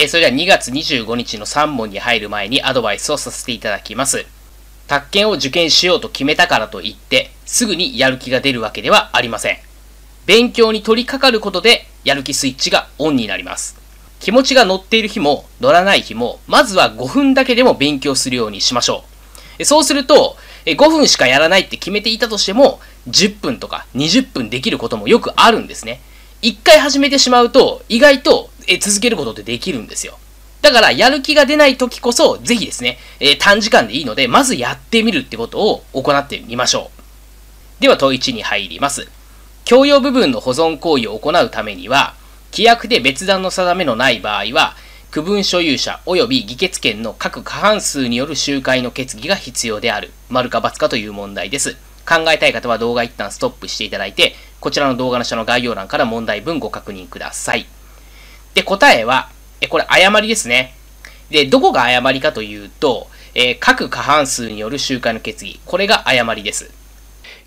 えー、それでは2月25日の3問に入る前にアドバイスをさせていただきます。宅建を受験しようと決めたからといって、すぐにやる気が出るわけではありません。勉強に取り掛かることで、やる気スイッチがオンになります。気持ちが乗っている日も乗らない日も、まずは5分だけでも勉強するようにしましょう。そうすると、5分しかやらないって決めていたとしても、10分とか20分できることもよくあるんですね。一回始めてしまうと、意外とえ続けることってできるんですよ。だから、やる気が出ない時こそ、ぜひですね、えー、短時間でいいので、まずやってみるってことを行ってみましょう。では、問1に入ります。共用部分の保存行為を行うためには、規約で別段の定めのない場合は、区分所有者及び議決権の各過半数による集会の決議が必要である。丸か×かという問題です。考えたい方は動画一旦ストップしていただいて、こちらの動画の下の概要欄から問題文ご確認ください。で、答えは、え、これ誤りですね。で、どこが誤りかというと、えー、各過半数による集会の決議。これが誤りです。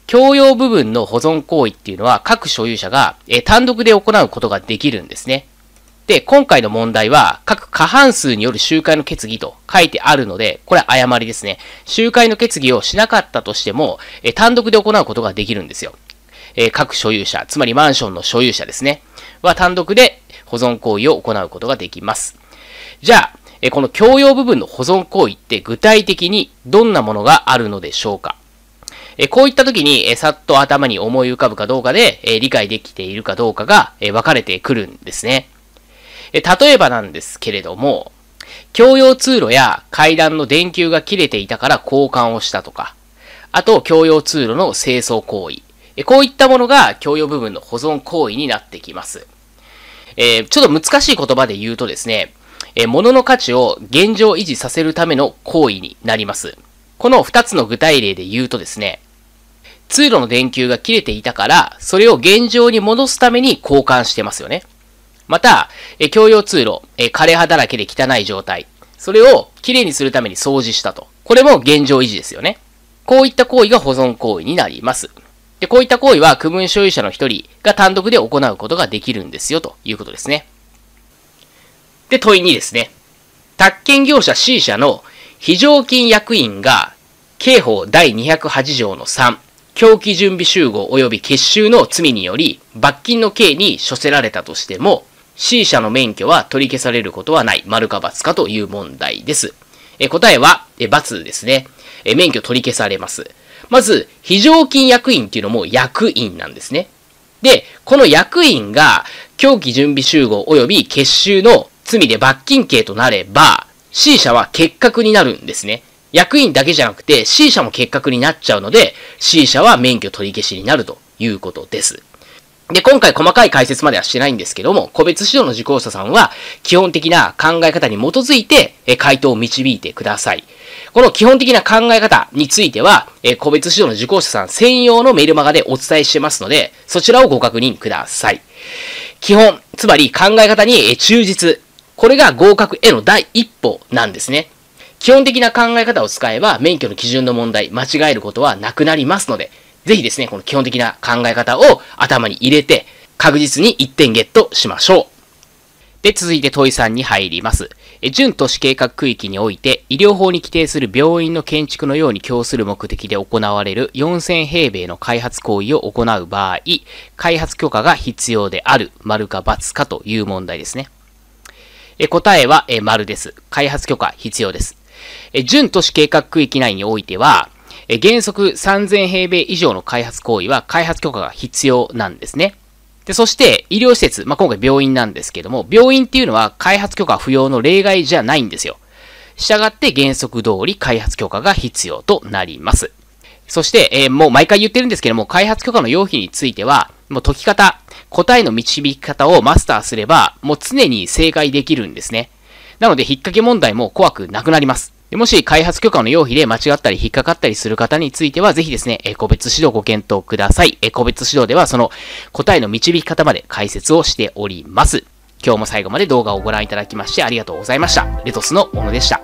共用部分の保存行為っていうのは各所有者が、えー、単独で行うことができるんですね。で、今回の問題は各過半数による集会の決議と書いてあるので、これは誤りですね。集会の決議をしなかったとしても、えー、単独で行うことができるんですよ。えー、各所有者、つまりマンションの所有者ですね、は単独で保存行為を行うことができます。じゃあ、えー、この共用部分の保存行為って具体的にどんなものがあるのでしょうかえこういった時に、えさっと頭に思い浮かぶかどうかで、え理解できているかどうかが、え分かれてくるんですね。え例えばなんですけれども、共用通路や階段の電球が切れていたから交換をしたとか、あと共用通路の清掃行為、こういったものが共用部分の保存行為になってきます。えー、ちょっと難しい言葉で言うとですね、えー、物の価値を現状維持させるための行為になります。この2つの具体例で言うとですね、通路の電球が切れていたから、それを現状に戻すために交換してますよね。また、えー、共用通路、えー、枯れ葉だらけで汚い状態。それをきれいにするために掃除したと。これも現状維持ですよね。こういった行為が保存行為になります。で、こういった行為は区分所有者の一人が単独で行うことができるんですよということですね。で、問い2ですね。宅建業者 C 社の非常勤役員が刑法第208条の3、狂気準備集合及び結集の罪により罰金の刑に処せられたとしても C 社の免許は取り消されることはない、丸か罰かという問題です。え答えは、え×ですねえ。免許取り消されます。まず、非常勤役員っていうのも役員なんですね。で、この役員が、狂気準備集合及び結集の罪で罰金刑となれば、C 社は結核になるんですね。役員だけじゃなくて C 社も結核になっちゃうので、C 社は免許取り消しになるということです。で、今回細かい解説まではしてないんですけども、個別指導の受講者さんは、基本的な考え方に基づいて、え、回答を導いてください。この基本的な考え方については、え、個別指導の受講者さん専用のメルマガでお伝えしてますので、そちらをご確認ください。基本、つまり考え方に忠実。これが合格への第一歩なんですね。基本的な考え方を使えば、免許の基準の問題、間違えることはなくなりますので、ぜひですね、この基本的な考え方を頭に入れて、確実に1点ゲットしましょう。で、続いて問い3に入ります。え、準都市計画区域において、医療法に規定する病院の建築のように供する目的で行われる4000平米の開発行為を行う場合、開発許可が必要である、丸か×かという問題ですね。え、答えは、え、丸です。開発許可必要です。え、準都市計画区域内においては、え原則3000平米以上の開発行為は開発許可が必要なんですね。で、そして医療施設、まあ、今回病院なんですけども、病院っていうのは開発許可不要の例外じゃないんですよ。従って原則通り開発許可が必要となります。そして、えー、もう毎回言ってるんですけども、開発許可の要否については、もう解き方、答えの導き方をマスターすれば、もう常に正解できるんですね。なので、引っ掛け問題も怖くなくなります。もし開発許可の要否で間違ったり引っかかったりする方については、ぜひですね、個別指導ご検討ください。個別指導ではその答えの導き方まで解説をしております。今日も最後まで動画をご覧いただきましてありがとうございました。レトスの小野でした。